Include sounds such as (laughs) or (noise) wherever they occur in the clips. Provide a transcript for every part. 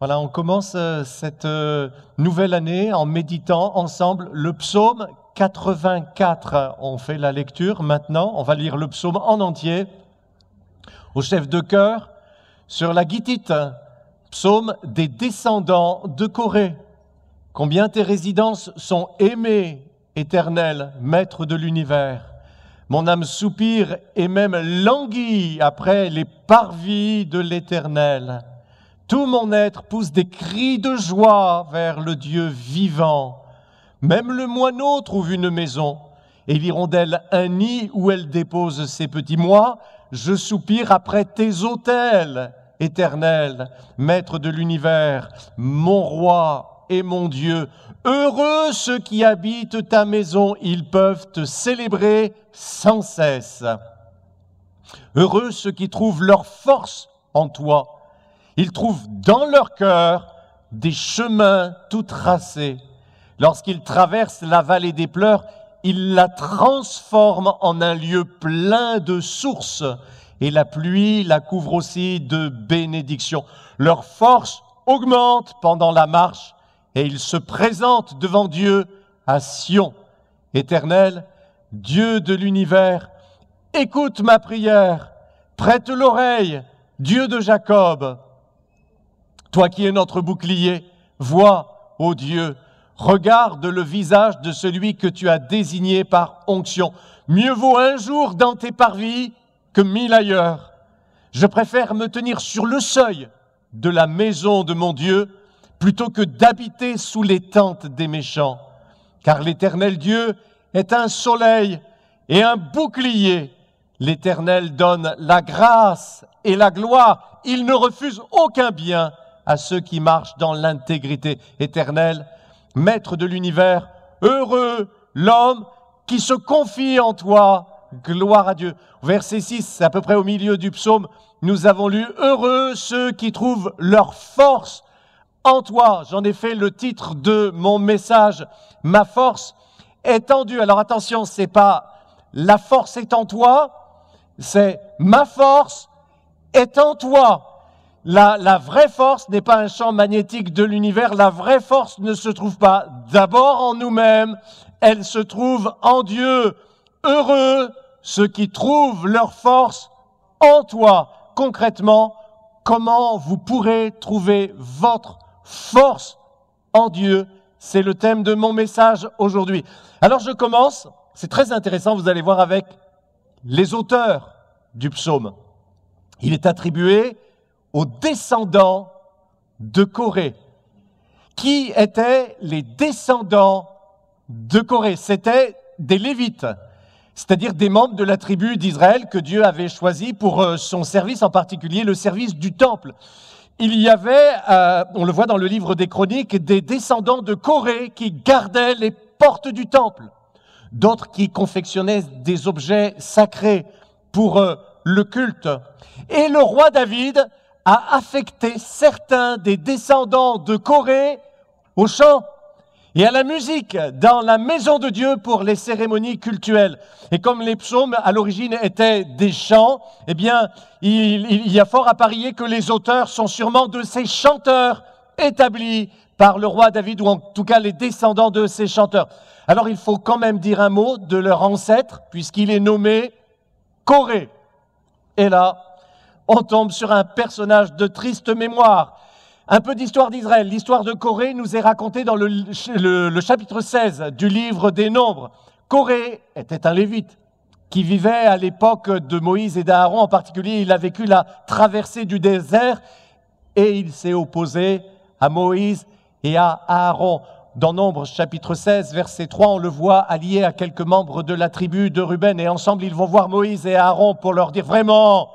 Voilà, on commence euh, cette euh, nouvelle année en méditant ensemble le psaume 84. On fait la lecture maintenant, on va lire le psaume en entier au chef de chœur sur la guitite, psaume des descendants de Corée. Combien tes résidences sont aimées, éternel, maître de l'univers. Mon âme soupire et même languit après les parvis de l'éternel. Tout mon être pousse des cris de joie vers le Dieu vivant. Même le moineau trouve une maison, et l'hirondelle un nid où elle dépose ses petits mois. Je soupire après tes autels, éternel, maître de l'univers, mon roi et mon Dieu. Heureux ceux qui habitent ta maison, ils peuvent te célébrer sans cesse. Heureux ceux qui trouvent leur force en toi ils trouvent dans leur cœur des chemins tout tracés. Lorsqu'ils traversent la vallée des pleurs, ils la transforment en un lieu plein de sources et la pluie la couvre aussi de bénédictions. Leur force augmente pendant la marche et ils se présentent devant Dieu à Sion. Éternel, Dieu de l'univers, écoute ma prière, prête l'oreille, Dieu de Jacob. Toi qui es notre bouclier, vois, ô Dieu, regarde le visage de celui que tu as désigné par onction. Mieux vaut un jour dans tes parvis que mille ailleurs. Je préfère me tenir sur le seuil de la maison de mon Dieu plutôt que d'habiter sous les tentes des méchants. Car l'Éternel Dieu est un soleil et un bouclier. L'Éternel donne la grâce et la gloire. Il ne refuse aucun bien à ceux qui marchent dans l'intégrité éternelle. Maître de l'univers, heureux l'homme qui se confie en toi. Gloire à Dieu. Verset 6, à peu près au milieu du psaume, nous avons lu Heureux ceux qui trouvent leur force en toi. J'en ai fait le titre de mon message. Ma force est en Dieu. Alors attention, c'est pas la force est en toi, c'est ma force est en toi. La, vraie force n'est pas un champ magnétique de l'univers, la vraie force ne se trouve pas d'abord en nous-mêmes, elle se trouve en Dieu. Heureux ceux qui trouvent leur force en toi. Concrètement, comment vous pourrez trouver votre force en Dieu C'est le thème de mon message aujourd'hui. Alors je commence, c'est très intéressant, vous allez voir avec les auteurs du psaume. Il est attribué aux descendants de Corée. Qui étaient les descendants de Corée C'était des Lévites, c'est-à-dire des membres de la tribu d'Israël que Dieu avait choisi pour euh, son service, en particulier le service du temple. Il y avait, euh, on le voit dans le livre des chroniques, des descendants de Corée qui gardaient les portes du temple, d'autres qui confectionnaient des objets sacrés pour euh, le culte. Et le roi David a affecté certains des descendants de Corée au chant et à la musique dans la maison de Dieu pour les cérémonies cultuelles. Et comme les psaumes à l'origine étaient des chants, eh bien, il, y a fort à parier que les auteurs sont sûrement de ces chanteurs établis par le roi David ou en tout cas les descendants de ces chanteurs. Alors il faut quand même dire un mot de leur ancêtre puisqu'il est nommé Corée. Et là, on tombe sur un personnage de triste mémoire. Un peu d'histoire d'Israël. L'histoire de Corée nous est racontée dans le, chapitre 16 du livre des Nombres. Corée était un lévite qui vivait à l'époque de Moïse et d'Aaron en particulier. Il a vécu la traversée du désert et il s'est opposé à Moïse et à Aaron. Dans Nombres, chapitre 16, verset 3, on le voit allié à quelques membres de la tribu de Ruben et ensemble ils vont voir Moïse et Aaron pour leur dire vraiment,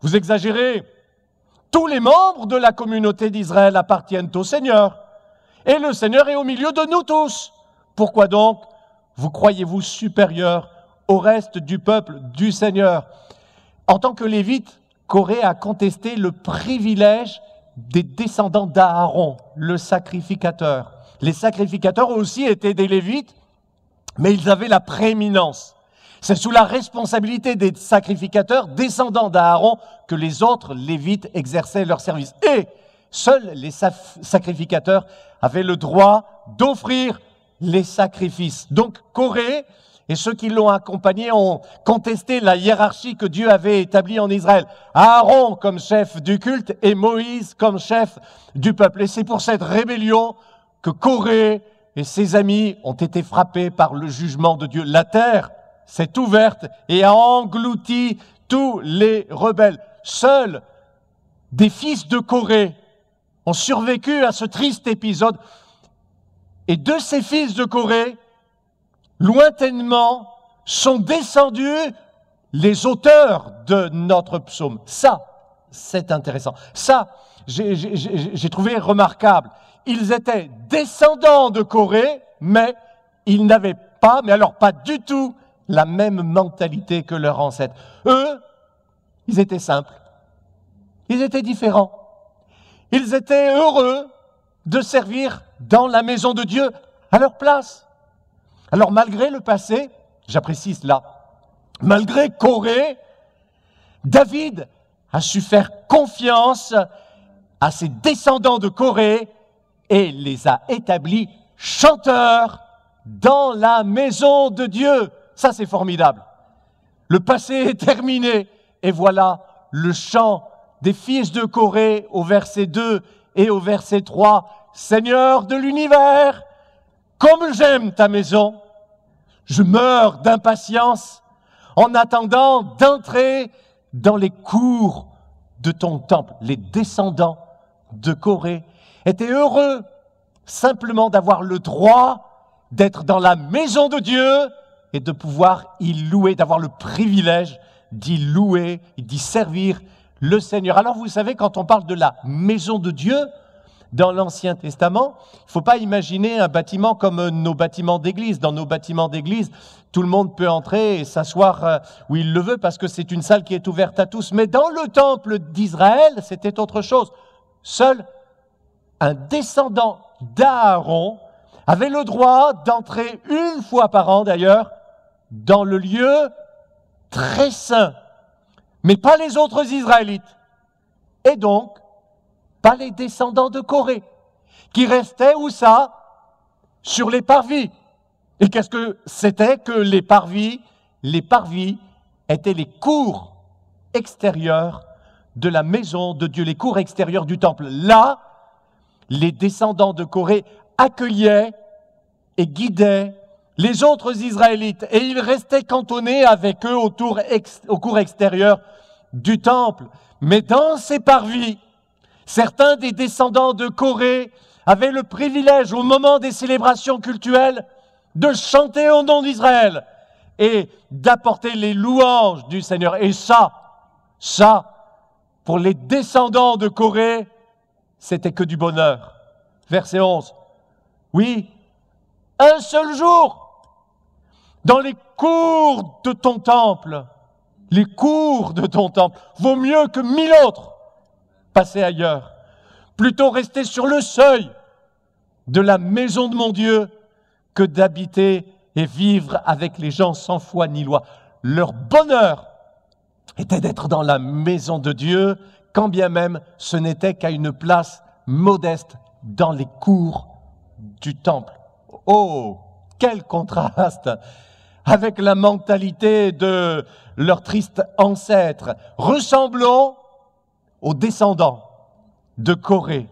vous exagérez. Tous les membres de la communauté d'Israël appartiennent au Seigneur. Et le Seigneur est au milieu de nous tous. Pourquoi donc vous croyez-vous supérieur au reste du peuple du Seigneur En tant que Lévite, Corée a contesté le privilège des descendants d'Aaron, le sacrificateur. Les sacrificateurs aussi étaient des Lévites, mais ils avaient la prééminence. C'est sous la responsabilité des sacrificateurs descendants d'Aaron que les autres lévites exerçaient leur service. Et seuls les sacrificateurs avaient le droit d'offrir les sacrifices. Donc Corée et ceux qui l'ont accompagné ont contesté la hiérarchie que Dieu avait établie en Israël. Aaron comme chef du culte et Moïse comme chef du peuple. Et c'est pour cette rébellion que Corée et ses amis ont été frappés par le jugement de Dieu. La terre s'est ouverte et a englouti tous les rebelles. Seuls des fils de Corée ont survécu à ce triste épisode. Et de ces fils de Corée, lointainement, sont descendus les auteurs de notre psaume. Ça, c'est intéressant. Ça, j'ai trouvé remarquable. Ils étaient descendants de Corée, mais ils n'avaient pas, mais alors pas du tout, la même mentalité que leurs ancêtres. Eux, ils étaient simples. Ils étaient différents. Ils étaient heureux de servir dans la maison de Dieu à leur place. Alors malgré le passé, j'apprécie cela, malgré Corée, David a su faire confiance à ses descendants de Corée et les a établis chanteurs dans la maison de Dieu. Ça, c'est formidable. Le passé est terminé. Et voilà le chant des fils de Corée au verset 2 et au verset 3. Seigneur de l'univers, comme j'aime ta maison, je meurs d'impatience en attendant d'entrer dans les cours de ton temple. Les descendants de Corée étaient heureux simplement d'avoir le droit d'être dans la maison de Dieu et de pouvoir y louer, d'avoir le privilège d'y louer, d'y servir le Seigneur. Alors vous savez, quand on parle de la maison de Dieu, dans l'Ancien Testament, il ne faut pas imaginer un bâtiment comme nos bâtiments d'église. Dans nos bâtiments d'église, tout le monde peut entrer et s'asseoir euh, où il le veut parce que c'est une salle qui est ouverte à tous. Mais dans le temple d'Israël, c'était autre chose. Seul un descendant d'Aaron avait le droit d'entrer une fois par an d'ailleurs dans le lieu très saint, mais pas les autres Israélites, et donc pas les descendants de Corée, qui restaient où ça Sur les parvis. Et qu'est-ce que c'était que les parvis Les parvis étaient les cours extérieurs de la maison de Dieu, les cours extérieurs du temple. Là, les descendants de Corée accueillaient et guidaient les autres Israélites, et ils restaient cantonnés avec eux au, au cours extérieur du temple. Mais dans ces parvis, certains des descendants de Corée avaient le privilège, au moment des célébrations cultuelles, de chanter au nom d'Israël et d'apporter les louanges du Seigneur. Et ça, ça, pour les descendants de Corée, c'était que du bonheur. Verset 11. Oui, un seul jour, dans les cours de ton temple, les cours de ton temple, vaut mieux que mille autres passer ailleurs. Plutôt rester sur le seuil de la maison de mon Dieu que d'habiter et vivre avec les gens sans foi ni loi. Leur bonheur était d'être dans la maison de Dieu, quand bien même ce n'était qu'à une place modeste dans les cours du temple. Oh, quel contraste avec la mentalité de leurs tristes ancêtres. Ressemblons aux descendants de Corée.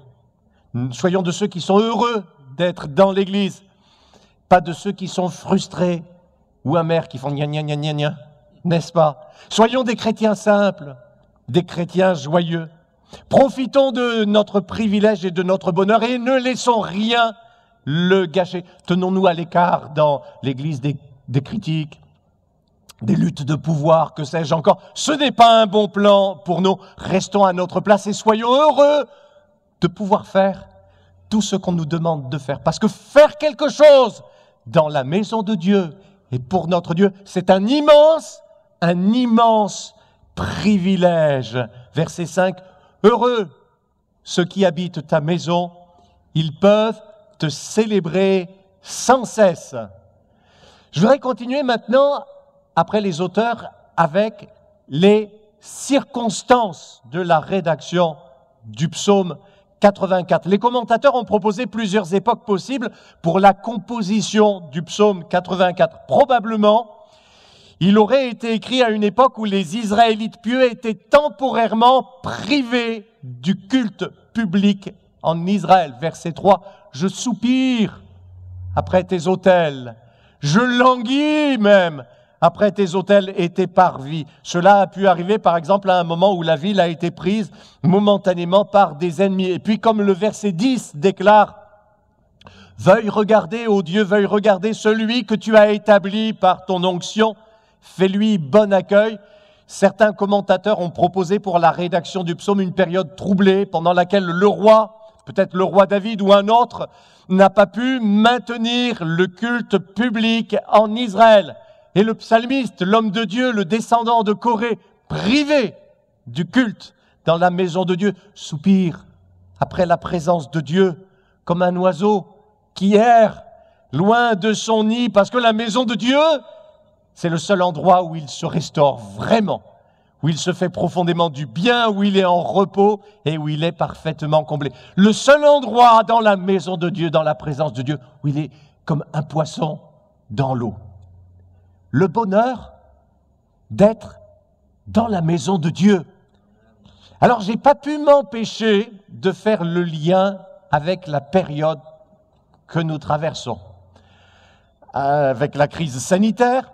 Soyons de ceux qui sont heureux d'être dans l'Église, pas de ceux qui sont frustrés ou amers, qui font gna gna gna gna gna, n'est-ce pas Soyons des chrétiens simples, des chrétiens joyeux. Profitons de notre privilège et de notre bonheur et ne laissons rien le gâcher. Tenons-nous à l'écart dans l'Église des des critiques, des luttes de pouvoir, que sais-je encore. Ce n'est pas un bon plan pour nous. Restons à notre place et soyons heureux de pouvoir faire tout ce qu'on nous demande de faire. Parce que faire quelque chose dans la maison de Dieu et pour notre Dieu, c'est un immense, un immense privilège. Verset 5, heureux ceux qui habitent ta maison, ils peuvent te célébrer sans cesse. Je voudrais continuer maintenant, après les auteurs, avec les circonstances de la rédaction du psaume 84. Les commentateurs ont proposé plusieurs époques possibles pour la composition du psaume 84. Probablement, il aurait été écrit à une époque où les Israélites pieux étaient temporairement privés du culte public en Israël. Verset 3, Je soupire après tes autels, je languis même après tes hôtels et tes parvis. Cela a pu arriver, par exemple, à un moment où la ville a été prise momentanément par des ennemis. Et puis, comme le verset 10 déclare, Veuille regarder, ô Dieu, veuille regarder celui que tu as établi par ton onction, fais-lui bon accueil. Certains commentateurs ont proposé pour la rédaction du psaume une période troublée pendant laquelle le roi peut-être le roi David ou un autre, n'a pas pu maintenir le culte public en Israël. Et le psalmiste, l'homme de Dieu, le descendant de Corée, privé du culte dans la maison de Dieu, soupire après la présence de Dieu comme un oiseau qui erre loin de son nid, parce que la maison de Dieu, c'est le seul endroit où il se restaure vraiment où il se fait profondément du bien, où il est en repos et où il est parfaitement comblé. Le seul endroit dans la maison de Dieu, dans la présence de Dieu, où il est comme un poisson dans l'eau. Le bonheur d'être dans la maison de Dieu. Alors j'ai pas pu m'empêcher de faire le lien avec la période que nous traversons, euh, avec la crise sanitaire,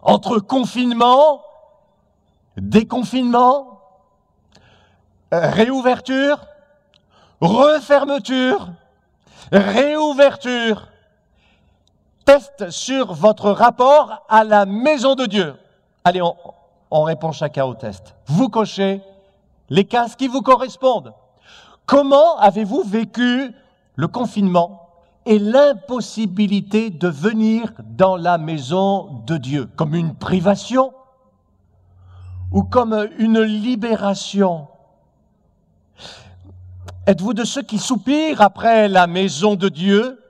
entre confinement, déconfinement, euh, réouverture, refermeture, réouverture. Test sur votre rapport à la maison de Dieu. Allez, on, on répond chacun au test. Vous cochez les cases qui vous correspondent. Comment avez-vous vécu le confinement et l'impossibilité de venir dans la maison de Dieu Comme une privation ou comme une libération. Êtes-vous de ceux qui soupirent après la maison de Dieu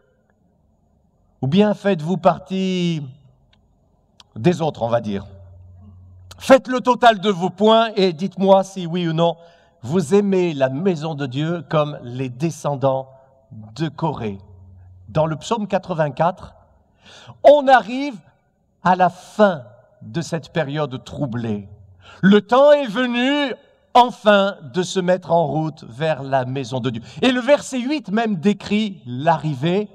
ou bien faites-vous partie des autres, on va dire Faites le total de vos points et dites-moi si oui ou non vous aimez la maison de Dieu comme les descendants de Corée. Dans le psaume 84, on arrive à la fin de cette période troublée. Le temps est venu enfin de se mettre en route vers la maison de Dieu. Et le verset 8 même décrit l'arrivée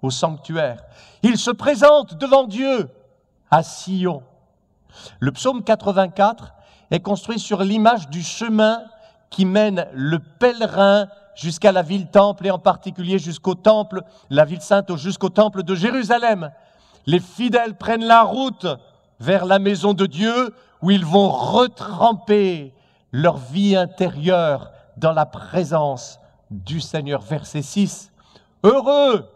au sanctuaire. Il se présente devant Dieu à Sion. Le psaume 84 est construit sur l'image du chemin qui mène le pèlerin jusqu'à la ville temple et en particulier jusqu'au temple, la ville sainte jusqu'au temple de Jérusalem. Les fidèles prennent la route vers la maison de Dieu où ils vont retremper leur vie intérieure dans la présence du Seigneur. Verset 6. Heureux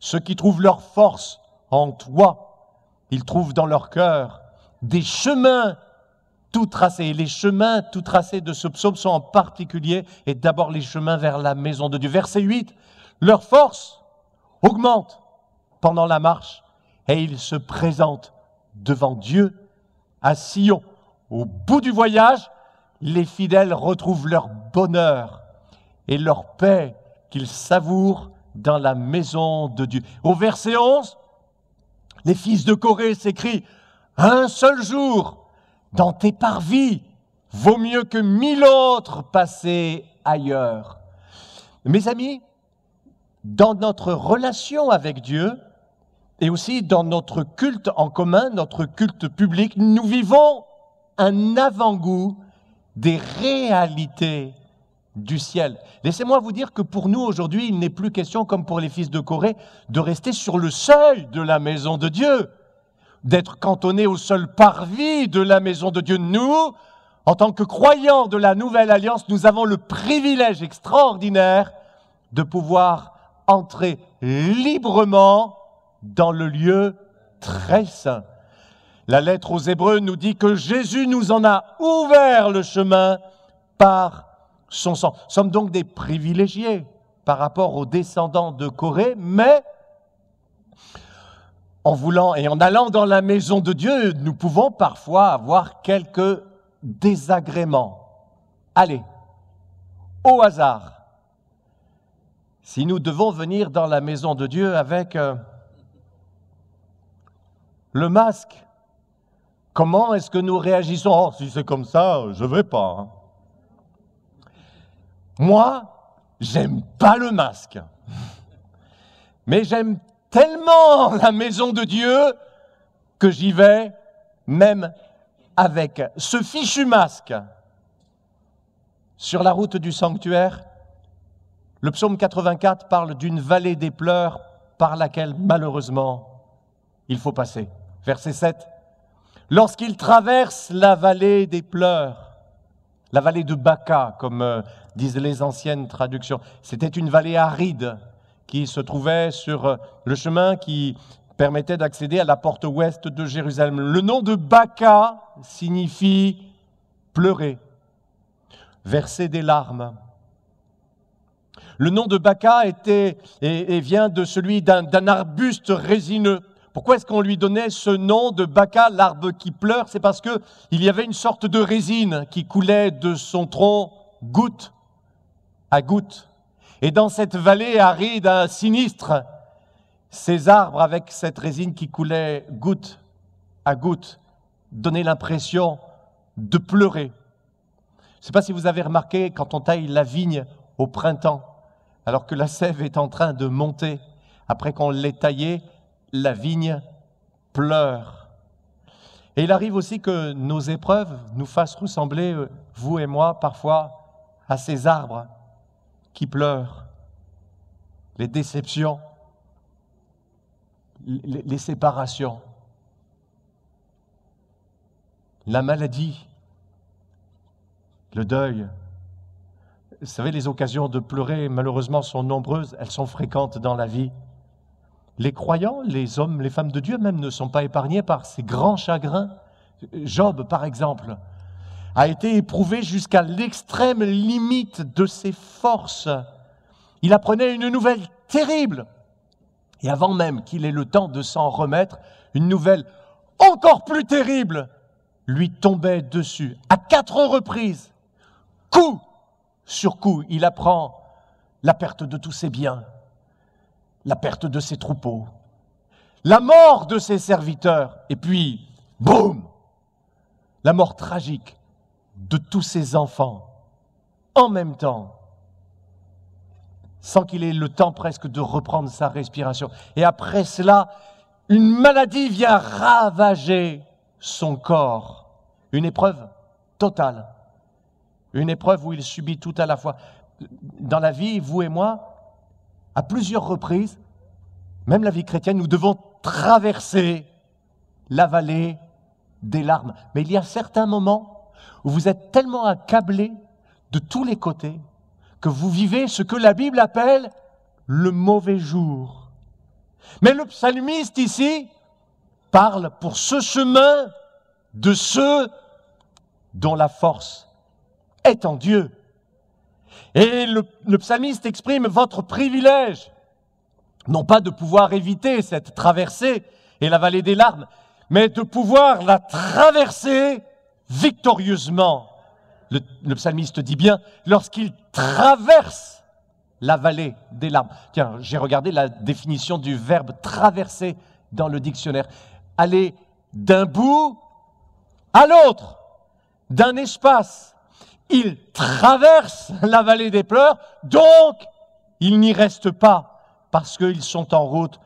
ceux qui trouvent leur force en toi. Ils trouvent dans leur cœur des chemins tout tracés. Et les chemins tout tracés de ce psaume sont en particulier, et d'abord les chemins vers la maison de Dieu. Verset 8. Leur force augmente pendant la marche et ils se présentent devant Dieu à Sion. Au bout du voyage, les fidèles retrouvent leur bonheur et leur paix qu'ils savourent dans la maison de Dieu. Au verset 11, les fils de Corée s'écrient Un seul jour dans tes parvis vaut mieux que mille autres passés ailleurs. Mes amis, dans notre relation avec Dieu, et aussi dans notre culte en commun, notre culte public, nous vivons un avant-goût des réalités du ciel. Laissez-moi vous dire que pour nous aujourd'hui, il n'est plus question, comme pour les fils de Corée, de rester sur le seuil de la maison de Dieu, d'être cantonné au seul parvis de la maison de Dieu. Nous, en tant que croyants de la nouvelle alliance, nous avons le privilège extraordinaire de pouvoir entrer librement dans le lieu très saint. La lettre aux Hébreux nous dit que Jésus nous en a ouvert le chemin par son sang. Nous sommes donc des privilégiés par rapport aux descendants de Corée, mais en voulant et en allant dans la maison de Dieu, nous pouvons parfois avoir quelques désagréments. Allez, au hasard, si nous devons venir dans la maison de Dieu avec... Euh, le masque. Comment est-ce que nous réagissons Oh, si c'est comme ça, je ne vais pas. Moi, hein. Moi, j'aime pas le masque. Mais j'aime tellement (laughs) la maison de Dieu que j'y vais même avec ce fichu masque. Sur la route du sanctuaire, le psaume 84 parle d'une vallée des pleurs par laquelle malheureusement il faut passer verset 7. Lorsqu'il traverse la vallée des pleurs, la vallée de Baca, comme euh, disent les anciennes traductions, c'était une vallée aride qui se trouvait sur euh, le chemin qui permettait d'accéder à la porte ouest de Jérusalem. Le nom de Baca signifie pleurer, verser des larmes. Le nom de Baca était, et vient de celui d'un arbuste résineux pourquoi est-ce qu'on lui donnait ce nom de Baca, l'arbre qui pleure C'est parce qu'il y avait une sorte de résine qui coulait de son tronc goutte à goutte. Et dans cette vallée aride, sinistre, ces arbres avec cette résine qui coulait goutte à goutte donnaient l'impression de pleurer. Je ne sais pas si vous avez remarqué quand on taille la vigne au printemps, alors que la sève est en train de monter, après qu'on l'ait taillée, la vigne pleure. Et il arrive aussi que nos épreuves nous fassent ressembler, euh, vous et moi, parfois, à ces arbres qui pleurent, les déceptions, les séparations, la maladie, le deuil. Vous savez, les occasions de pleurer, malheureusement, sont nombreuses, elles sont fréquentes dans la vie les croyants, les hommes, les femmes de Dieu même ne sont pas épargnés par ces grands chagrins. Job, par exemple, a été éprouvé jusqu'à l'extrême limite de ses forces. Il apprenait une nouvelle terrible. Et avant même qu'il ait le temps de s'en remettre, une nouvelle encore plus terrible lui tombait dessus à quatre reprises. Coup sur coup, il apprend la perte de tous ses biens, la perte de ses troupeaux, la mort de ses serviteurs, et puis, boum, la mort tragique de tous ses enfants en même temps, sans qu'il ait le temps presque de reprendre sa respiration. Et après cela, une maladie vient ravager son corps, une épreuve totale, une épreuve où il subit tout à la fois. Dans la vie, vous et moi, à plusieurs reprises, même la vie chrétienne, nous devons traverser la vallée des larmes. Mais il y a certains moments où vous êtes tellement accablé de tous les côtés que vous vivez ce que la Bible appelle le mauvais jour. Mais le psalmiste ici parle pour ce chemin de ceux dont la force est en Dieu. Et le, psalmiste exprime votre privilège, non pas de pouvoir éviter cette traversée et la vallée des larmes, mais de pouvoir la traverser victorieusement. Le, le psalmiste dit bien, lorsqu'il traverse la vallée des larmes. Tiens, j'ai regardé la définition du verbe traverser dans le dictionnaire. Aller d'un bout à l'autre, d'un espace ils traversent la vallée des pleurs, donc ils n'y restent pas parce qu'ils sont en route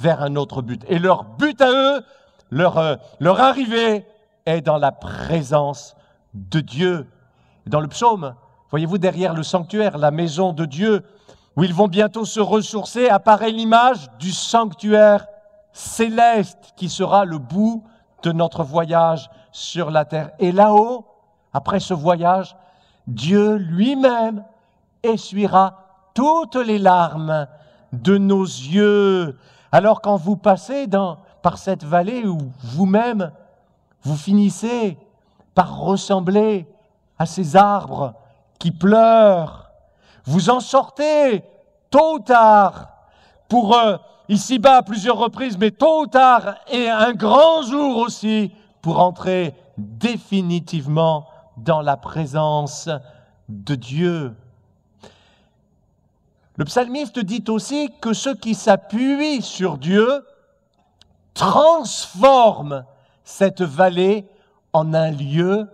vers un autre but. Et leur but à eux, leur, euh, leur arrivée est dans la présence de Dieu. Dans le psaume, voyez-vous derrière le sanctuaire, la maison de Dieu, où ils vont bientôt se ressourcer, apparaît l'image du sanctuaire céleste qui sera le bout de notre voyage sur la terre. Et là-haut, après ce voyage, Dieu lui-même essuiera toutes les larmes de nos yeux. Alors quand vous passez par cette vallée où vous-même, vous finissez par ressembler à ces arbres qui pleurent, vous en sortez tôt ou tard pour euh, ici-bas à plusieurs reprises, mais tôt ou tard et un grand jour aussi pour entrer définitivement dans la présence de Dieu. Le psalmiste dit aussi que ceux qui s'appuient sur Dieu transforment cette vallée en un lieu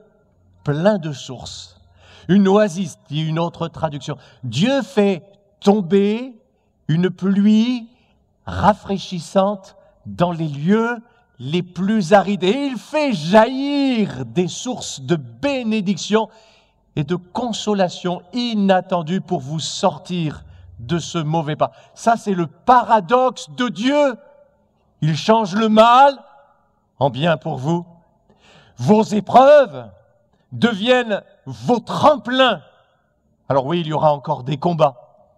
plein de sources. Une oasis, dit une autre traduction. Dieu fait tomber une pluie rafraîchissante dans les lieux les plus arides et il fait jaillir des sources de bénédiction et de consolation inattendues pour vous sortir de ce mauvais pas. Ça, c'est le paradoxe de Dieu. Il change le mal en bien pour vous. Vos épreuves deviennent vos tremplins. Alors oui, il y aura encore des combats.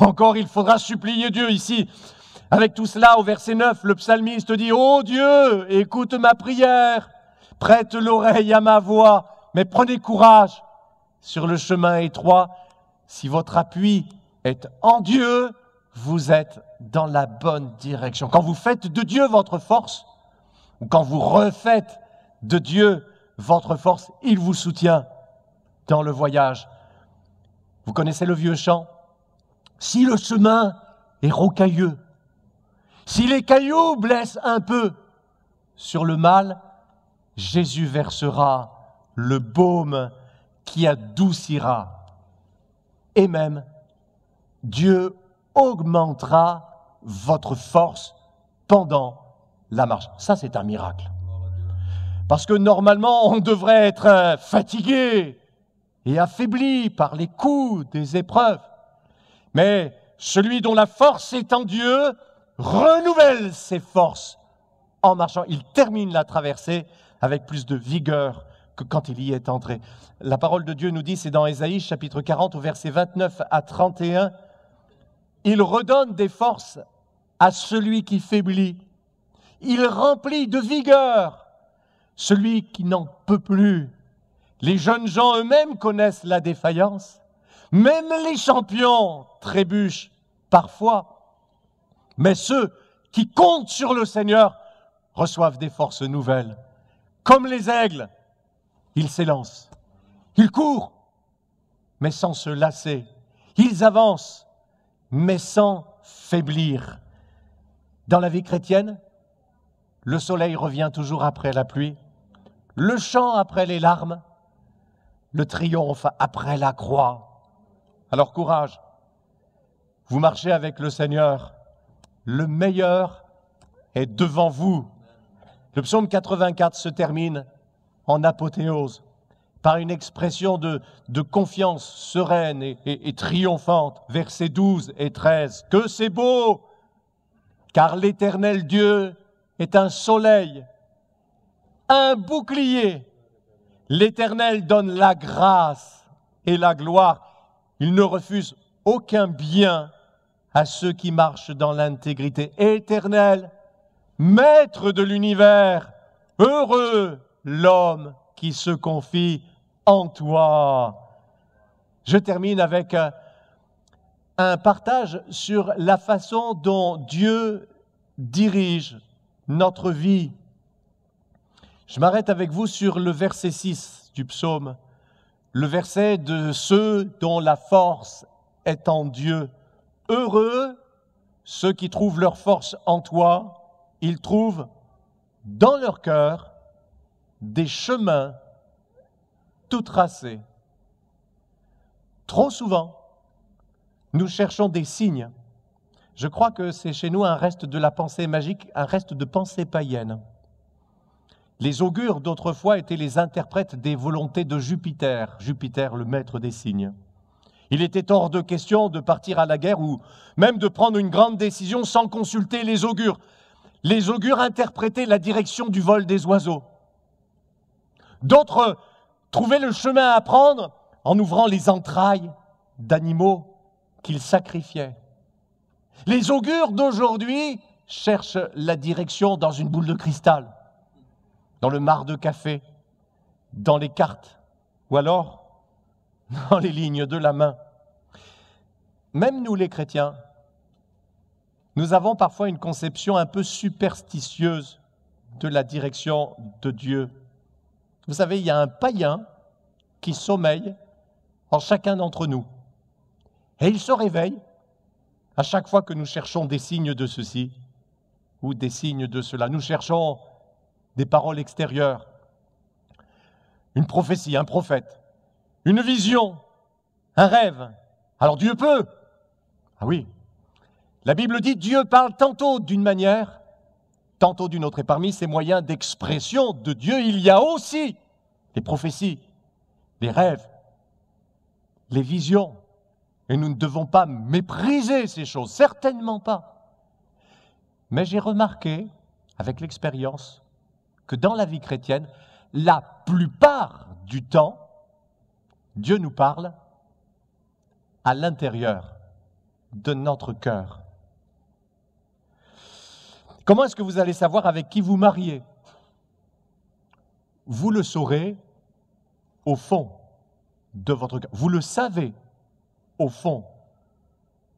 Encore, il faudra supplier Dieu ici. Avec tout cela, au verset 9, le psalmiste dit, Ô oh Dieu, écoute ma prière, prête l'oreille à ma voix, mais prenez courage sur le chemin étroit. Si votre appui est en Dieu, vous êtes dans la bonne direction. Quand vous faites de Dieu votre force, ou quand vous refaites de Dieu votre force, il vous soutient dans le voyage. Vous connaissez le vieux chant Si le chemin est rocailleux, si les cailloux blessent un peu sur le mal, Jésus versera le baume qui adoucira. Et même, Dieu augmentera votre force pendant la marche. Ça, c'est un miracle. Parce que normalement, on devrait être fatigué et affaibli par les coups des épreuves. Mais celui dont la force est en Dieu, renouvelle ses forces en marchant. Il termine la traversée avec plus de vigueur que quand il y est entré. La parole de Dieu nous dit, c'est dans Ésaïe chapitre 40 au verset 29 à 31, il redonne des forces à celui qui faiblit. Il remplit de vigueur celui qui n'en peut plus. Les jeunes gens eux-mêmes connaissent la défaillance. Même les champions trébuchent parfois. Mais ceux qui comptent sur le Seigneur reçoivent des forces nouvelles. Comme les aigles, ils s'élancent, ils courent, mais sans se lasser. Ils avancent, mais sans faiblir. Dans la vie chrétienne, le soleil revient toujours après la pluie, le chant après les larmes, le triomphe après la croix. Alors courage, vous marchez avec le Seigneur le meilleur est devant vous. Le psaume 84 se termine en apothéose par une expression de, confiance sereine et, et, triomphante. Versets 12 et 13. Que c'est beau, car l'éternel Dieu est un soleil, un bouclier. L'éternel donne la grâce et la gloire. Il ne refuse aucun bien à ceux qui marchent dans l'intégrité éternelle, maître de l'univers, heureux l'homme qui se confie en toi. Je termine avec euh, un partage sur la façon dont Dieu dirige notre vie. Je m'arrête avec vous sur le verset 6 du psaume, le verset de ceux dont la force est en Dieu. Heureux ceux qui trouvent leur force en toi, ils trouvent dans leur cœur des chemins tout tracés. Trop souvent, nous cherchons des signes. Je crois que c'est chez nous un reste de la pensée magique, un reste de pensée païenne. Les augures d'autrefois étaient les interprètes des volontés de Jupiter, Jupiter le maître des signes. Il était hors de question de partir à la guerre ou même de prendre une grande décision sans consulter les augures. Les augures interprétaient la direction du vol des oiseaux. D'autres trouvaient le chemin à prendre en ouvrant les entrailles d'animaux qu'ils sacrifiaient. Les augures d'aujourd'hui cherchent la direction dans une boule de cristal, dans le mar de café, dans les cartes, ou alors dans les lignes de la main. Même nous les chrétiens, nous avons parfois une conception un peu superstitieuse de la direction de Dieu. Vous savez, il y a un païen qui sommeille en chacun d'entre nous. Et il se réveille à chaque fois que nous cherchons des signes de ceci ou des signes de cela. Nous cherchons des paroles extérieures, une prophétie, un prophète, une vision, un rêve. Alors Dieu peut, ah oui. La Bible dit Dieu parle tantôt d'une manière, tantôt d'une autre. Et parmi ces moyens d'expression de Dieu, il y a aussi les prophéties, les rêves, les visions. Et nous ne devons pas mépriser ces choses, certainement pas. Mais j'ai remarqué, avec l'expérience, que dans la vie chrétienne, la plupart du temps, Dieu nous parle à l'intérieur de notre cœur. Comment est-ce que vous allez savoir avec qui vous mariez Vous le saurez au fond de votre cœur. Vous le savez au fond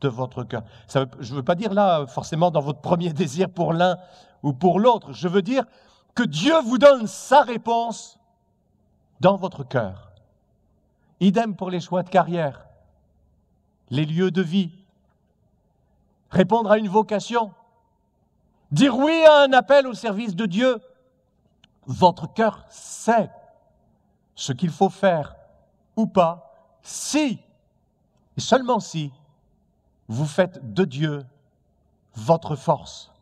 de votre cœur. je ne veux pas dire là forcément dans votre premier (laughs) désir pour l'un ou pour l'autre. Je veux dire que Dieu vous donne sa réponse dans votre cœur. Idem pour les choix de carrière, les lieux de vie, répondre à une vocation, dire oui à un appel au service de Dieu. Votre cœur sait ce qu'il faut faire ou pas si, et seulement si, vous faites de Dieu votre force.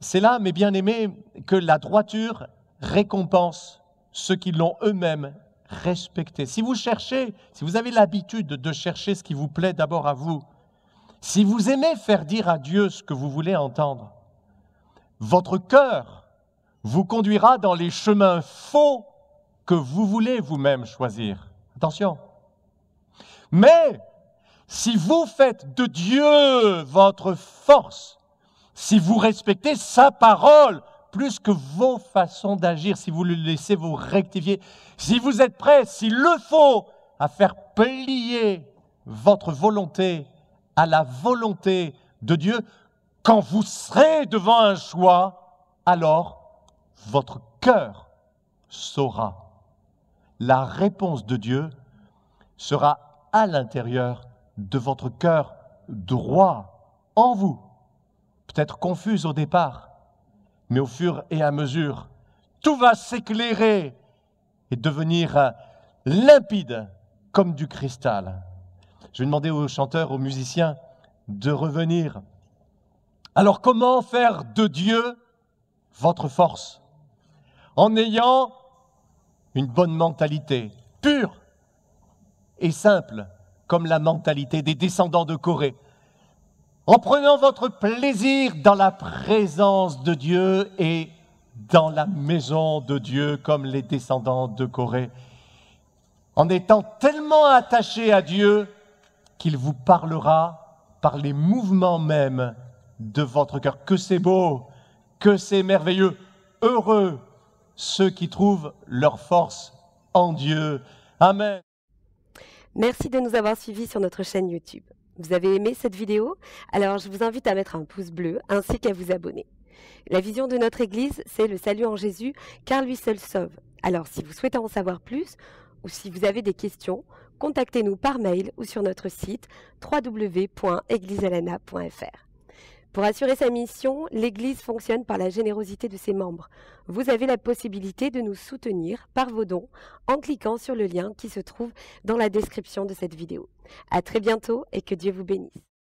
C'est là, mes bien-aimés, que la droiture récompense ceux qui l'ont eux-mêmes respectée. Si vous cherchez, si vous avez l'habitude de chercher ce qui vous plaît d'abord à vous, si vous aimez faire dire à Dieu ce que vous voulez entendre, votre cœur vous conduira dans les chemins faux que vous voulez vous-même choisir. Attention. Mais si vous faites de Dieu votre force, si vous respectez sa parole plus que vos façons d'agir, si vous le laissez vous rectifier, si vous êtes prêt, s'il le faut, à faire plier votre volonté à la volonté de Dieu, quand vous serez devant un choix, alors votre cœur saura. La réponse de Dieu sera à l'intérieur de votre cœur droit, en vous, peut-être confuse au départ, mais au fur et à mesure, tout va s'éclairer et devenir limpide comme du cristal. Je vais demander aux chanteurs, aux musiciens de revenir. Alors comment faire de Dieu votre force En ayant une bonne mentalité, pure et simple, comme la mentalité des descendants de Corée. En prenant votre plaisir dans la présence de Dieu et dans la maison de Dieu, comme les descendants de Corée. En étant tellement attachés à Dieu qu'il vous parlera par les mouvements même de votre cœur. Que c'est beau, que c'est merveilleux, heureux ceux qui trouvent leur force en Dieu. Amen. Merci de nous avoir suivis sur notre chaîne YouTube. Vous avez aimé cette vidéo Alors je vous invite à mettre un pouce bleu ainsi qu'à vous abonner. La vision de notre Église, c'est le salut en Jésus, car lui seul sauve. Alors si vous souhaitez en savoir plus ou si vous avez des questions, contactez-nous par mail ou sur notre site www.églisealana.fr. Pour assurer sa mission, l'Église fonctionne par la générosité de ses membres. Vous avez la possibilité de nous soutenir par vos dons en cliquant sur le lien qui se trouve dans la description de cette vidéo. À très bientôt et que Dieu vous bénisse.